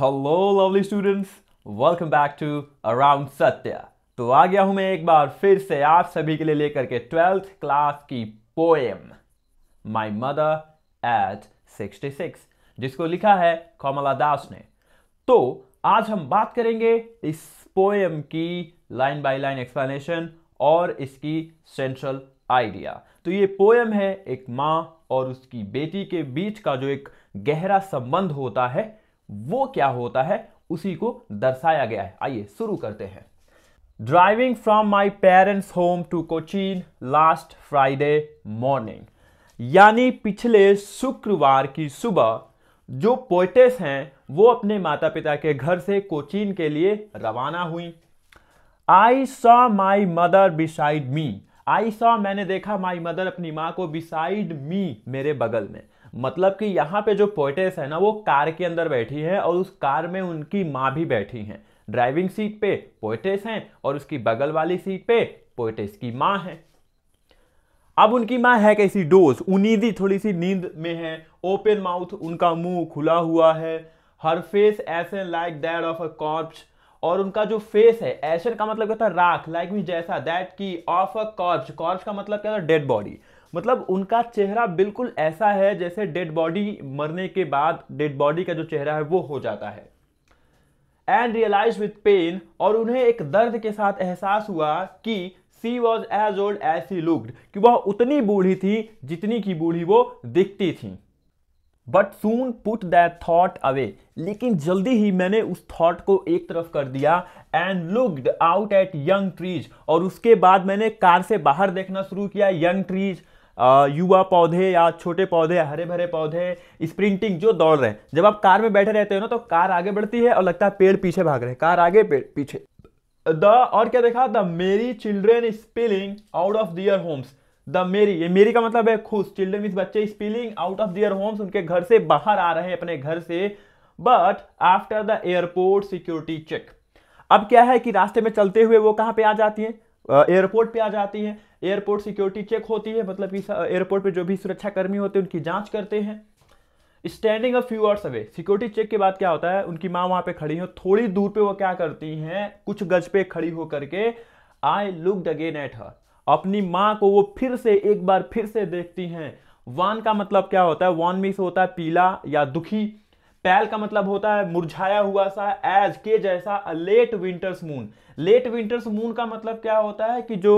hello lovely students welcome back to around Satya तो आ गया हूं मैं एक बार फिर से आप सभी के लिए लेकर के ट्वेल्थ क्लास की पोएम माय मदर एट 66 जिसको लिखा है कोमला दास ने तो आज हम बात करेंगे इस पोएम की लाइन बाय लाइन एक्सप्लेनेशन और इसकी सेंट्रल आइडिया तो ये पोएम है एक माँ और उसकी बेटी के बीच का जो एक गहरा संबंध होता है वो क्या होता है उसी को दर्शाया गया है आइए शुरू करते हैं driving from my parents home to Cochin last Friday morning यानी पिछले शुक्रवार की सुबह जो पोइटेस हैं वो अपने माता पिता के घर से कोचीन के लिए रवाना हुई I saw my mother beside me I saw मैंने देखा माई मदर अपनी माँ को बिसाइड मी मेरे बगल में मतलब कि यहाँ पे जो पोइटेस है ना वो कार के अंदर बैठी है और उस कार में उनकी माँ भी बैठी हैं ड्राइविंग सीट पे पोइटेस हैं और उसकी बगल वाली सीट पे पोइटेस की माँ है अब उनकी माँ है कैसी डोज उनीदी थोड़ी सी नींद में है ओपन माउथ उनका मुंह खुला हुआ है her face ashen like that of a corpse और उनका जो फेस है ऐसे का मतलब क्या था राख लाइक मी जैसा दैट की ऑफ अ कॉर्प्स कॉर्प्स का मतलब क्या था डेड बॉडी मतलब उनका चेहरा बिल्कुल ऐसा है जैसे डेड बॉडी मरने के बाद डेड बॉडी का जो चेहरा है वो हो जाता है एंड रियलाइज विथ पेन और उन्हें एक दर्द के साथ एहसास हुआ कि she was as old as she looked कि वह उतनी बूढ़ी थी जितनी की बूढ़ी वो दिखती थी but soon put that thought away लेकिन जल्दी ही मैंने उस थॉट को एक तरफ कर दिया and looked out at young trees और उसके बाद मैंने कार से बाहर देखना शुरू किया यंग ट्रीज युवा पौधे या छोटे पौधे हरे भरे पौधे स्प्रिंटिंग जो दौड़ रहे हैं जब आप कार में बैठे रहते हो ना तो कार आगे बढ़ती है और लगता है पेड़ पीछे भाग रहे हैं कार आगे पेड़ पीछे द और क्या देखा the merry children spilling out of their homes the merry ये मेरी का मतलब है खुश चिल्ड्रेन मीन बच्चे spilling out of their homes उनके घर से बाहर आ रहे हैं अपने घर से but after the airport security check अब क्या है कि रास्ते में चलते हुए वो कहाँ पे आ जाती है एयरपोर्ट पे आ जाती है एयरपोर्ट सिक्योरिटी चेक होती है मतलब कि एयरपोर्ट पे जो भी सुरक्षाकर्मी होते हैं उनकी जांच करते हैं standing a few hours away security check के बाद क्या होता है उनकी माँ वहाँ पे खड़ी हो थोड़ी दूर पे वो क्या करती हैं कुछ गज पे खड़ी हो करके I look again at her अपनी माँ को वो फिर से एक बार फिर से देखती हैं वान का मतलब क्या होता है वान मीस होता है पीला या दुखी पैल का मतलब होता है मुरझाया हुआ सा एज के जैसा late winter's moon late winter's moon का मतलब क्या होता है कि जो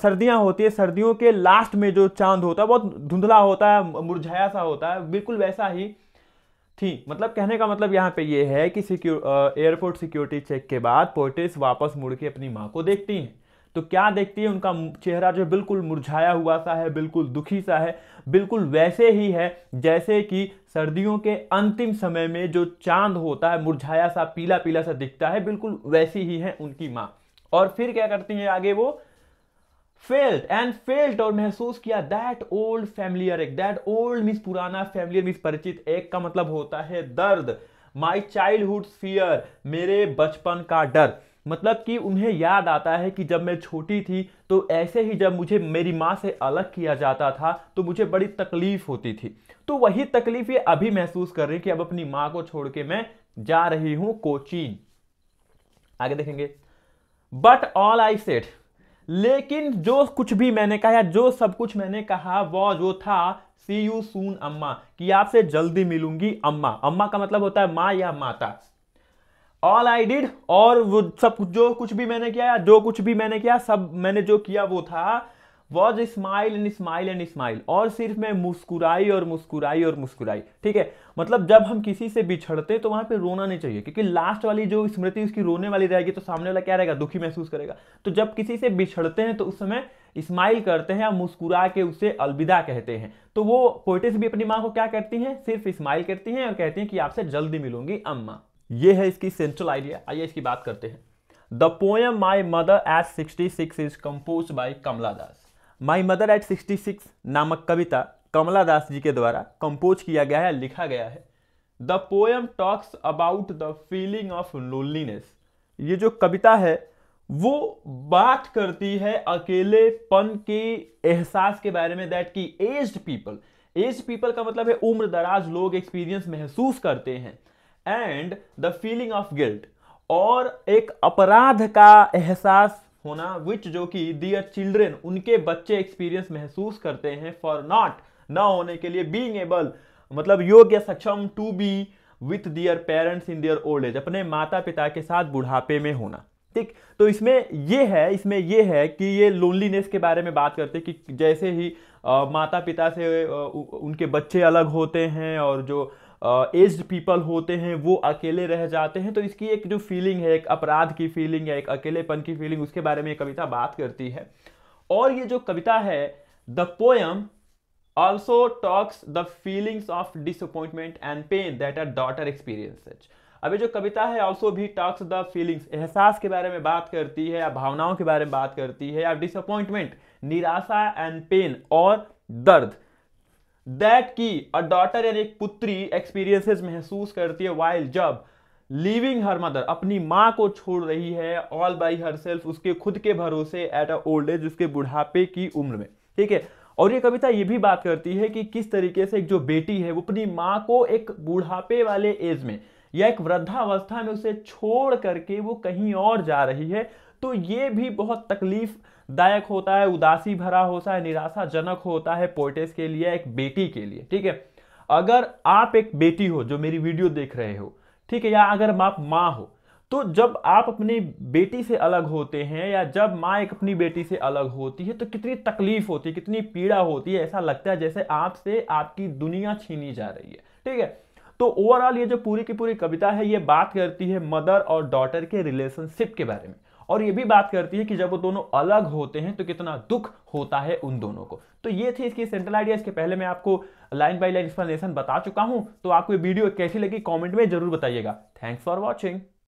सर्दियां होती है सर्दियों के लास्ट में जो चांद होता है बहुत धुंधला होता है मुरझाया सा होता है बिल्कुल वैसा ही थी मतलब कहने का मतलब यहाँ पे ये है कि सिक्योर एयरपोर्ट सिक्योरिटी चेक के बाद पोर्टिस वापस मुड़ के अपनी माँ को देखती हैं तो क्या देखती है उनका चेहरा जो बिल्कुल मुरझाया हुआ सा है बिल्कुल दुखी सा है बिल्कुल वैसे ही है जैसे कि सर्दियों के अंतिम समय में जो चांद होता है मुरझाया सा पीला पीला सा दिखता है बिल्कुल वैसी ही है उनकी माँ और फिर क्या करती है आगे वो फेल्ट एंड फेल्ट और महसूस किया दैट ओल्ड फैमिलियर एक दैट ओल्ड मिस पुराना फैमिलियर मिस परिचित एक का मतलब होता है दर्द माई चाइल्ड हुड फियर मेरे बचपन का डर मतलब कि उन्हें याद आता है कि जब मैं छोटी थी तो ऐसे ही जब मुझे मेरी माँ से अलग किया जाता था तो मुझे बड़ी तकलीफ होती थी तो वही तकलीफ ये अभी महसूस कर रही कि अब अपनी माँ को छोड़ के मैं जा रही हूं कोचिन आगे देखेंगे बट ऑल आई सेट लेकिन जो कुछ भी मैंने कहा या जो सब कुछ मैंने कहा वो जो था सी यू सून अम्मा कि आपसे जल्दी मिलूंगी अम्मा अम्मा का मतलब होता है माँ या माता ऑल आई डिड और वो सब जो कुछ भी मैंने किया जो कुछ भी मैंने किया सब मैंने जो किया वो था was smile and smile and smile और सिर्फ मैं मुस्कुराई और मुस्कुराई और मुस्कुराई ठीक है मतलब जब हम किसी से बिछड़ते तो वहां पे रोना नहीं चाहिए क्योंकि लास्ट वाली जो स्मृति उसकी रोने वाली रहेगी तो सामने वाला क्या रहेगा दुखी महसूस करेगा तो जब किसी से बिछड़ते हैं तो उस समय स्माइल करते हैं या मुस्कुरा के उसे अलविदा कहते हैं तो वो पोइटिस भी अपनी माँ को क्या करती हैं सिर्फ स्माइल करती हैं और कहती हैं कि आपसे जल्दी मिलूंगी अम्मा ये है इसकी सेंट्रल आइडिया आइए इसकी बात करते हैं the poem my mother at sixty six is compose by Kamala Das my mother at sixty six नामक कविता कमला दास जी के द्वारा कंपोज किया गया है लिखा गया है the poem talks about the feeling of loneliness ये जो कविता है वो बात करती है अकेलेपन के एहसास के बारे में दैट की एज्ड पीपल एज पीपल का मतलब है उम्र दराज लोग एक्सपीरियंस महसूस करते हैं and the feeling of guilt और एक अपराध का एहसास होना विच जो कि दियर चिल्ड्रेन उनके बच्चे एक्सपीरियंस महसूस करते हैं फॉर नॉट ना होने के लिए बींग एबल मतलब योग्य सक्षम to be with their parents in their old age अपने माता पिता के साथ बुढ़ापे में होना ठीक तो इसमें ये है इसमें ये है कि ये लोनलीनेस के बारे में बात करते कि जैसे ही आ, माता पिता से आ, उनके बच्चे अलग होते हैं और जो एज पीपल होते हैं वो अकेले रह जाते हैं तो इसकी एक जो फीलिंग है एक अपराध की फीलिंग है एक अकेलेपन की फीलिंग उसके बारे में ये कविता बात करती है और ये जो कविता है the poem also talks the feelings of disappointment and pain that are daughter experience अभी जो कविता है ऑल्सो भी टॉक्स द फीलिंग्स एहसास के बारे में बात करती है या भावनाओं के बारे में बात करती है या डिसअपॉइंटमेंट निराशा एंड पेन और दर्द दैट की अ डॉटर यानी एक पुत्री एक्सपीरियंसेस महसूस करती है वाइल जब लिविंग हर मदर अपनी माँ को छोड़ रही है ऑल बाई हर सेल्फ उसके खुद के भरोसे एट अ ओल्ड एज उसके बुढ़ापे की उम्र में ठीक है और ये कविता ये भी बात करती है कि किस तरीके से एक जो बेटी है वो अपनी माँ को एक बुढ़ापे वाले एज में या एक वृद्धावस्था में उसे छोड़ करके वो कहीं और जा रही है तो ये भी बहुत तकलीफ दायक होता है उदासी भरा होता है निराशाजनक होता है पोर्टेस के लिए एक बेटी के लिए ठीक है अगर आप एक बेटी हो जो मेरी वीडियो देख रहे हो ठीक है या अगर आप माँ हो तो जब आप अपनी बेटी से अलग होते हैं या जब माँ एक अपनी बेटी से अलग होती है तो कितनी तकलीफ होती है कितनी पीड़ा होती है ऐसा लगता है जैसे आपसे आपकी दुनिया छीनी जा रही है ठीक है तो ओवरऑल ये जो पूरी की पूरी कविता है ये बात करती है मदर और डॉटर के रिलेशनशिप के बारे में और ये भी बात करती है कि जब वो दोनों अलग होते हैं तो कितना दुख होता है उन दोनों को तो ये थी इसकी सेंट्रल आइडिया इसके पहले मैं आपको लाइन बाई लाइन एक्सप्लेनेशन बता चुका हूं तो आपको ये वीडियो कैसी लगी कॉमेंट में जरूर बताइएगा थैंक्स फॉर वॉचिंग